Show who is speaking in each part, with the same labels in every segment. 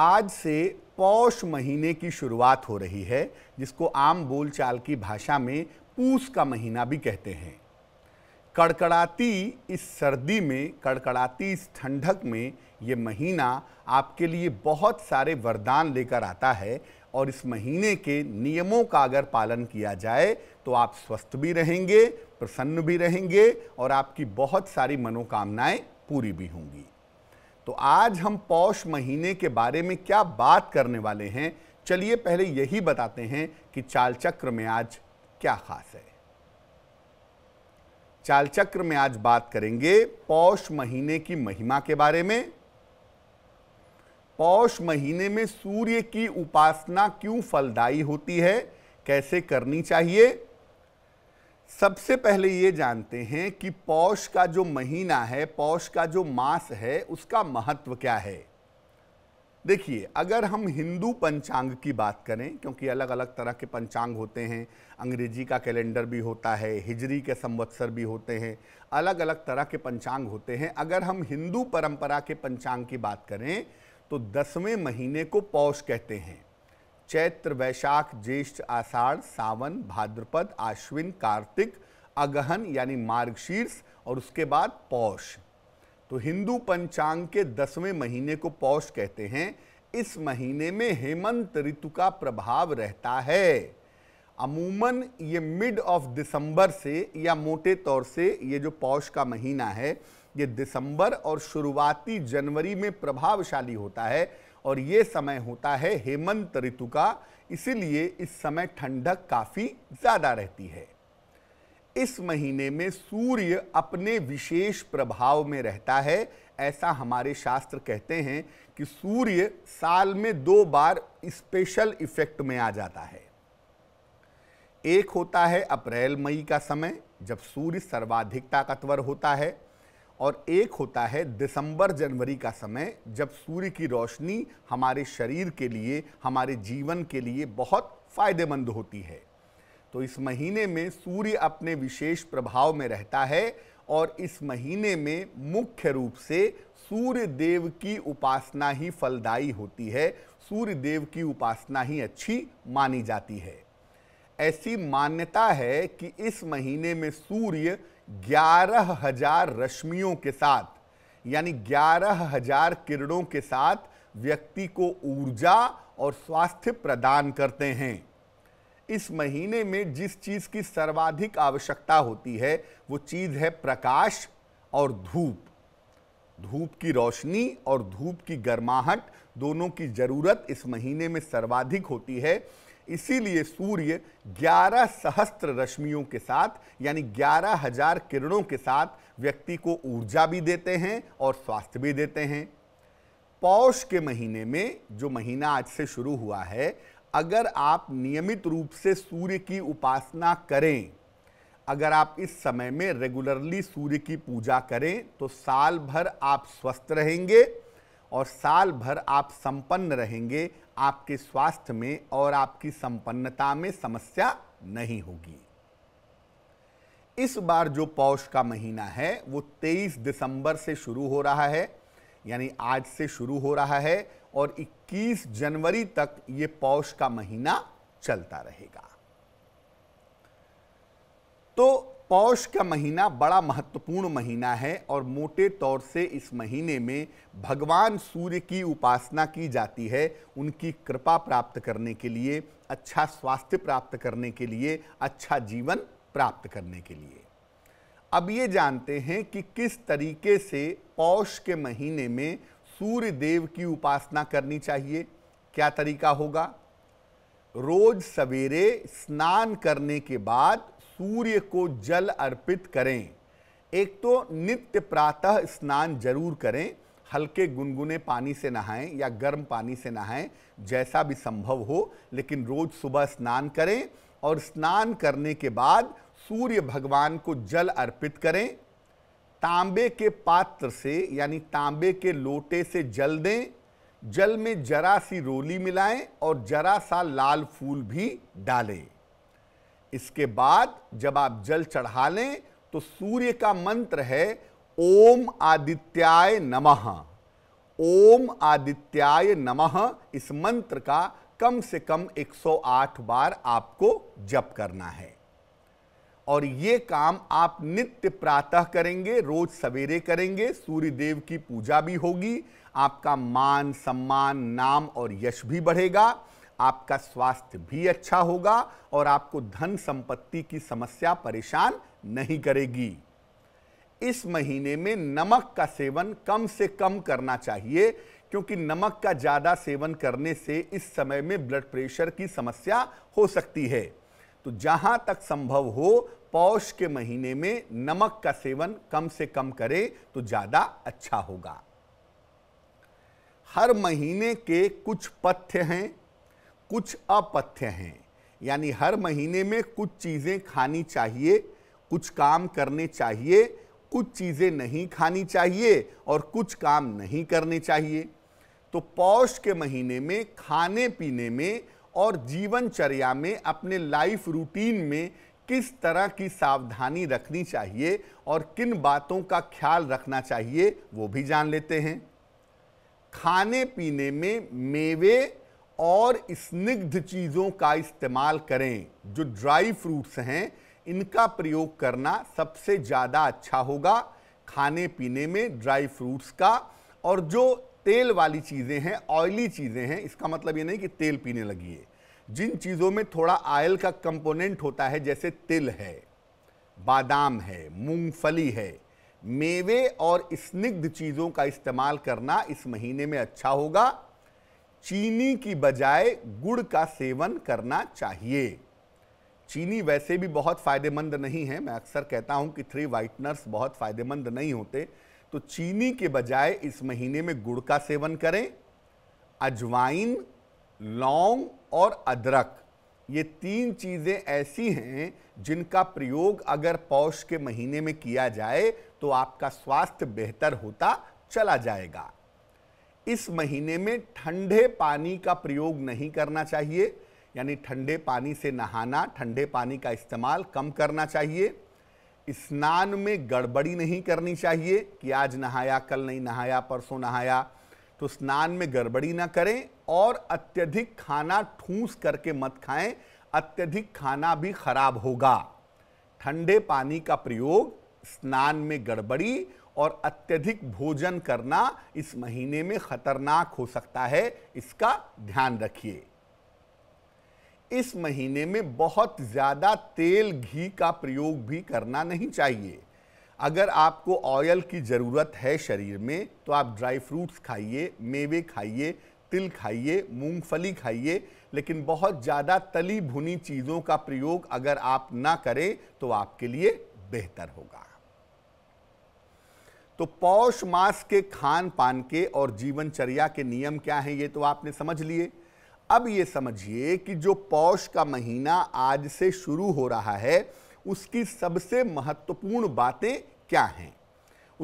Speaker 1: आज से पौष महीने की शुरुआत हो रही है जिसको आम बोलचाल की भाषा में पूस का महीना भी कहते हैं कड़कड़ाती इस सर्दी में कड़कड़ाती इस ठंडक में ये महीना आपके लिए बहुत सारे वरदान लेकर आता है और इस महीने के नियमों का अगर पालन किया जाए तो आप स्वस्थ भी रहेंगे प्रसन्न भी रहेंगे और आपकी बहुत सारी मनोकामनाएं पूरी भी होंगी तो आज हम पौष महीने के बारे में क्या बात करने वाले हैं चलिए पहले यही बताते हैं कि चाल चक्र में आज क्या खास है चाल चक्र में आज बात करेंगे पौष महीने की महिमा के बारे में पौष महीने में सूर्य की उपासना क्यों फलदायी होती है कैसे करनी चाहिए सबसे पहले ये जानते हैं कि पौष का जो महीना है पौष का जो मास है उसका महत्व क्या है देखिए अगर हम हिंदू पंचांग की बात करें क्योंकि अलग अलग तरह के पंचांग होते हैं अंग्रेजी का कैलेंडर भी होता है हिजरी के संवत्सर भी होते हैं अलग अलग तरह के पंचांग होते हैं अगर हम हिंदू परंपरा के पंचांग की बात करें तो दसवें महीने को पौष कहते हैं चैत्र वैशाख ज्येष्ठ आषाढ़ सावन भाद्रपद आश्विन कार्तिक अगहन यानी मार्गशीर्ष और उसके बाद पौष तो हिंदू पंचांग के दसवें महीने को पौष कहते हैं इस महीने में हेमंत ऋतु का प्रभाव रहता है अमूमन ये मिड ऑफ दिसंबर से या मोटे तौर से ये जो पौष का महीना है ये दिसंबर और शुरुआती जनवरी में प्रभावशाली होता है और ये समय होता है हेमंत ऋतु का इसीलिए इस समय ठंडक काफ़ी ज़्यादा रहती है इस महीने में सूर्य अपने विशेष प्रभाव में रहता है ऐसा हमारे शास्त्र कहते हैं कि सूर्य साल में दो बार स्पेशल इफेक्ट में आ जाता है एक होता है अप्रैल मई का समय जब सूर्य सर्वाधिक ताकतवर होता है और एक होता है दिसंबर जनवरी का समय जब सूर्य की रोशनी हमारे शरीर के लिए हमारे जीवन के लिए बहुत फायदेमंद होती है तो इस महीने में सूर्य अपने विशेष प्रभाव में रहता है और इस महीने में मुख्य रूप से सूर्य देव की उपासना ही फलदायी होती है सूर्य देव की उपासना ही अच्छी मानी जाती है ऐसी मान्यता है कि इस महीने में सूर्य ग्यारह हजार रश्मियों के साथ यानी ग्यारह हजार किरणों के साथ व्यक्ति को ऊर्जा और स्वास्थ्य प्रदान करते हैं इस महीने में जिस चीज़ की सर्वाधिक आवश्यकता होती है वो चीज़ है प्रकाश और धूप धूप की रोशनी और धूप की गर्माहट दोनों की ज़रूरत इस महीने में सर्वाधिक होती है इसीलिए सूर्य ग्यारह सहस्त्र रश्मियों के साथ यानी ग्यारह हजार किरणों के साथ व्यक्ति को ऊर्जा भी देते हैं और स्वास्थ्य भी देते हैं पौष के महीने में जो महीना आज से शुरू हुआ है अगर आप नियमित रूप से सूर्य की उपासना करें अगर आप इस समय में रेगुलरली सूर्य की पूजा करें तो साल भर आप स्वस्थ रहेंगे और साल भर आप संपन्न रहेंगे आपके स्वास्थ्य में और आपकी संपन्नता में समस्या नहीं होगी इस बार जो पौष का महीना है वो 23 दिसंबर से शुरू हो रहा है यानी आज से शुरू हो रहा है और 21 जनवरी तक ये पौष का महीना चलता रहेगा तो पौष का महीना बड़ा महत्वपूर्ण महीना है और मोटे तौर से इस महीने में भगवान सूर्य की उपासना की जाती है उनकी कृपा प्राप्त करने के लिए अच्छा स्वास्थ्य प्राप्त करने के लिए अच्छा जीवन प्राप्त करने के लिए अब ये जानते हैं कि किस तरीके से पौष के महीने में सूर्य देव की उपासना करनी चाहिए क्या तरीका होगा रोज सवेरे स्नान करने के बाद सूर्य को जल अर्पित करें एक तो नित्य प्रातः स्नान जरूर करें हल्के गुनगुने पानी से नहाएं या गर्म पानी से नहाएं जैसा भी संभव हो लेकिन रोज़ सुबह स्नान करें और स्नान करने के बाद सूर्य भगवान को जल अर्पित करें तांबे के पात्र से यानी तांबे के लोटे से जल दें जल में जरा सी रोली मिलाएं और जरा सा लाल फूल भी डालें इसके बाद जब आप जल चढ़ा लें तो सूर्य का मंत्र है ओम आदित्याय नमः ओम आदित्याय नमः इस मंत्र का कम से कम 108 बार आपको जप करना है और ये काम आप नित्य प्रातः करेंगे रोज सवेरे करेंगे सूर्य देव की पूजा भी होगी आपका मान सम्मान नाम और यश भी बढ़ेगा आपका स्वास्थ्य भी अच्छा होगा और आपको धन संपत्ति की समस्या परेशान नहीं करेगी इस महीने में नमक का सेवन कम से कम करना चाहिए क्योंकि नमक का ज़्यादा सेवन करने से इस समय में ब्लड प्रेशर की समस्या हो सकती है तो जहां तक संभव हो पौष के महीने में नमक का सेवन कम से कम करें तो ज़्यादा अच्छा होगा हर महीने के कुछ पथ्य हैं कुछ अपथ्य हैं यानी हर महीने में कुछ चीज़ें खानी चाहिए कुछ काम करने चाहिए कुछ चीज़ें नहीं खानी चाहिए और कुछ काम नहीं करने चाहिए तो पौष के महीने में खाने पीने में और जीवनचर्या में अपने लाइफ रूटीन में किस तरह की सावधानी रखनी चाहिए और किन बातों का ख्याल रखना चाहिए वो भी जान लेते हैं खाने पीने में मेवे और स्निग्ध चीज़ों का इस्तेमाल करें जो ड्राई फ्रूट्स हैं इनका प्रयोग करना सबसे ज़्यादा अच्छा होगा खाने पीने में ड्राई फ्रूट्स का और जो तेल वाली चीज़ें हैं ऑयली चीज़ें हैं इसका मतलब ये नहीं कि तेल पीने है जिन चीज़ों में थोड़ा आयल का कंपोनेंट होता है जैसे तिल है बादाम है मूंगफली है मेवे और स्निग्ध चीज़ों का इस्तेमाल करना इस महीने में अच्छा होगा चीनी की बजाय गुड़ का सेवन करना चाहिए चीनी वैसे भी बहुत फ़ायदेमंद नहीं है मैं अक्सर कहता हूँ कि थ्री वाइटनर्स बहुत फ़ायदेमंद नहीं होते तो चीनी के बजाय इस महीने में गुड़ का सेवन करें अजवाइन लौंग और अदरक ये तीन चीज़ें ऐसी हैं जिनका प्रयोग अगर पौष के महीने में किया जाए तो आपका स्वास्थ्य बेहतर होता चला जाएगा इस महीने में ठंडे पानी का प्रयोग नहीं करना चाहिए यानी ठंडे पानी से नहाना ठंडे पानी का इस्तेमाल कम करना चाहिए स्नान में गड़बड़ी नहीं करनी चाहिए कि आज नहाया कल नहीं नहाया परसों नहाया तो स्नान में गड़बड़ी ना करें और अत्यधिक खाना ठूस करके मत खाएं अत्यधिक खाना भी खराब होगा ठंडे पानी का प्रयोग स्नान में गड़बड़ी और अत्यधिक भोजन करना इस महीने में खतरनाक हो सकता है इसका ध्यान रखिए इस महीने में बहुत ज़्यादा तेल घी का प्रयोग भी करना नहीं चाहिए अगर आपको ऑयल की ज़रूरत है शरीर में तो आप ड्राई फ्रूट्स खाइए मेवे खाइए तिल खाइए मूंगफली खाइए लेकिन बहुत ज़्यादा तली भुनी चीज़ों का प्रयोग अगर आप ना करें तो आपके लिए बेहतर होगा तो पौष मास के खान पान के और जीवनचर्या के नियम क्या हैं ये तो आपने समझ लिए अब ये समझिए कि जो पौष का महीना आज से शुरू हो रहा है उसकी सबसे महत्वपूर्ण बातें क्या हैं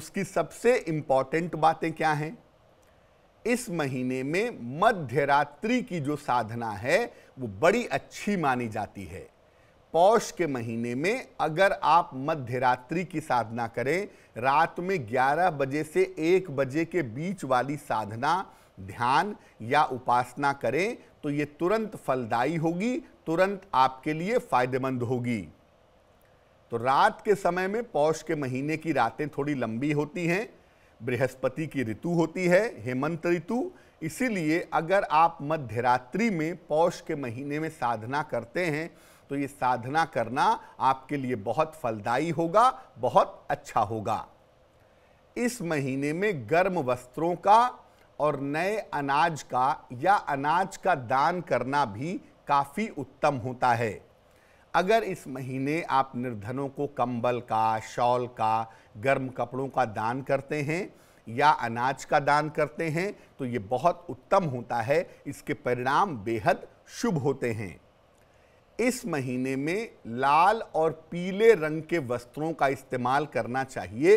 Speaker 1: उसकी सबसे इंपॉर्टेंट बातें क्या हैं इस महीने में मध्य रात्रि की जो साधना है वो बड़ी अच्छी मानी जाती है पौष के महीने में अगर आप मध्य रात्रि की साधना करें रात में 11 बजे से 1 बजे के बीच वाली साधना ध्यान या उपासना करें तो ये तुरंत फलदायी होगी तुरंत आपके लिए फायदेमंद होगी तो रात के समय में पौष के महीने की रातें थोड़ी लंबी होती हैं बृहस्पति की ऋतु होती है हेमंत ऋतु इसीलिए अगर आप मध्य रात्रि में पौष के महीने में साधना करते हैं तो ये साधना करना आपके लिए बहुत फलदायी होगा बहुत अच्छा होगा इस महीने में गर्म वस्त्रों का और नए अनाज का या अनाज का दान करना भी काफ़ी उत्तम होता है अगर इस महीने आप निर्धनों को कंबल का शॉल का गर्म कपड़ों का दान करते हैं या अनाज का दान करते हैं तो ये बहुत उत्तम होता है इसके परिणाम बेहद शुभ होते हैं इस महीने में लाल और पीले रंग के वस्त्रों का इस्तेमाल करना चाहिए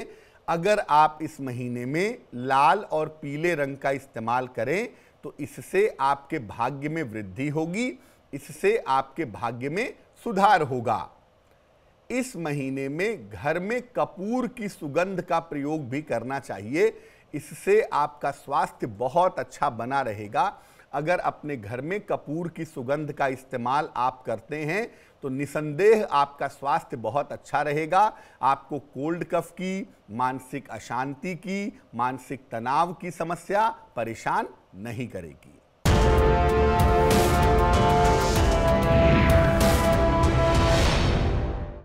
Speaker 1: अगर आप इस महीने में लाल और पीले रंग का इस्तेमाल करें तो इससे आपके भाग्य में वृद्धि होगी इससे आपके भाग्य में सुधार होगा इस महीने में घर में कपूर की सुगंध का प्रयोग भी करना चाहिए इससे आपका स्वास्थ्य बहुत अच्छा बना रहेगा अगर अपने घर में कपूर की सुगंध का इस्तेमाल आप करते हैं तो निसंदेह आपका स्वास्थ्य बहुत अच्छा रहेगा आपको कोल्ड कफ की मानसिक अशांति की मानसिक तनाव की समस्या परेशान नहीं करेगी